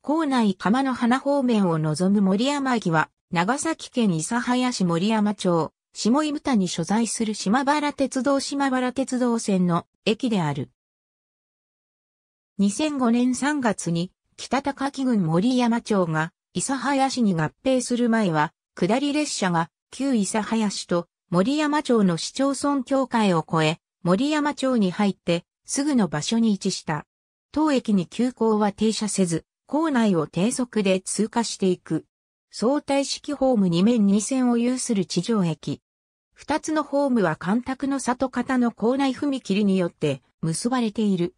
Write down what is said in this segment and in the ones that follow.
校内釜の花方面を望む森山駅は、長崎県諫早市森山町、下井武田に所在する島原鉄道島原鉄道線の駅である。2005年3月に、北高木郡森山町が、諫早市に合併する前は、下り列車が、旧諫早市と森山町の市町村境界を越え、森山町に入って、すぐの場所に位置した。当駅に急行は停車せず、構内を低速で通過していく。相対式ホーム2面2線を有する地上駅。二つのホームは干拓の里方の構内踏切によって結ばれている。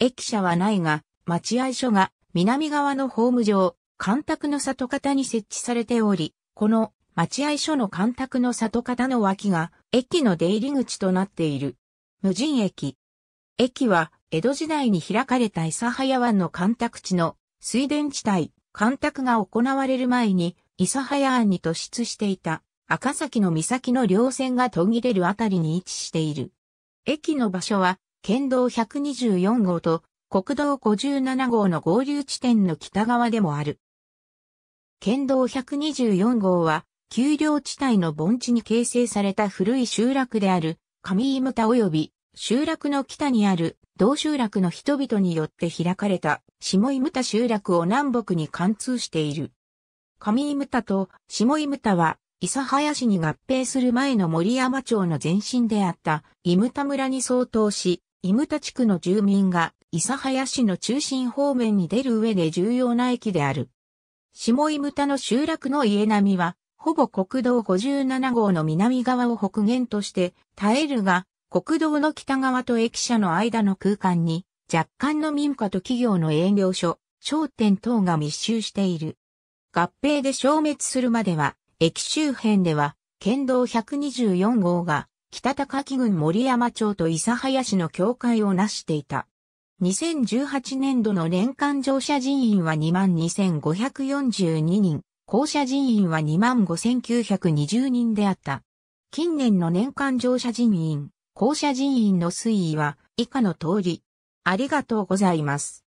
駅舎はないが、待合所が南側のホーム上、干拓の里方に設置されており、この待合所の干拓の里方の脇が駅の出入り口となっている。無人駅。駅は江戸時代に開かれた諫早湾の干拓地の水田地帯、干拓が行われる前に、諫早湾に突出していた赤崎の岬の稜線が途切れるあたりに位置している。駅の場所は、県道124号と国道57号の合流地点の北側でもある。県道124号は、丘陵地帯の盆地に形成された古い集落である、上井牟田及び集落の北にある同集落の人々によって開かれた下井牟田集落を南北に貫通している。上井牟田と下井牟田は諫早市に合併する前の森山町の前身であった井牟田村に相当し、井牟田地区の住民が諫早市の中心方面に出る上で重要な駅である。下井牟田の集落の家並みは、ほぼ国道57号の南側を北限として、耐えるが、国道の北側と駅舎の間の空間に、若干の民家と企業の営業所、商店等が密集している。合併で消滅するまでは、駅周辺では、県道124号が、北高木郡森山町と諫早市の境界をなしていた。2018年度の年間乗車人員は22,542人、降車人員は25,920人であった。近年の年間乗車人員、校舎人員の推移は以下の通り。ありがとうございます。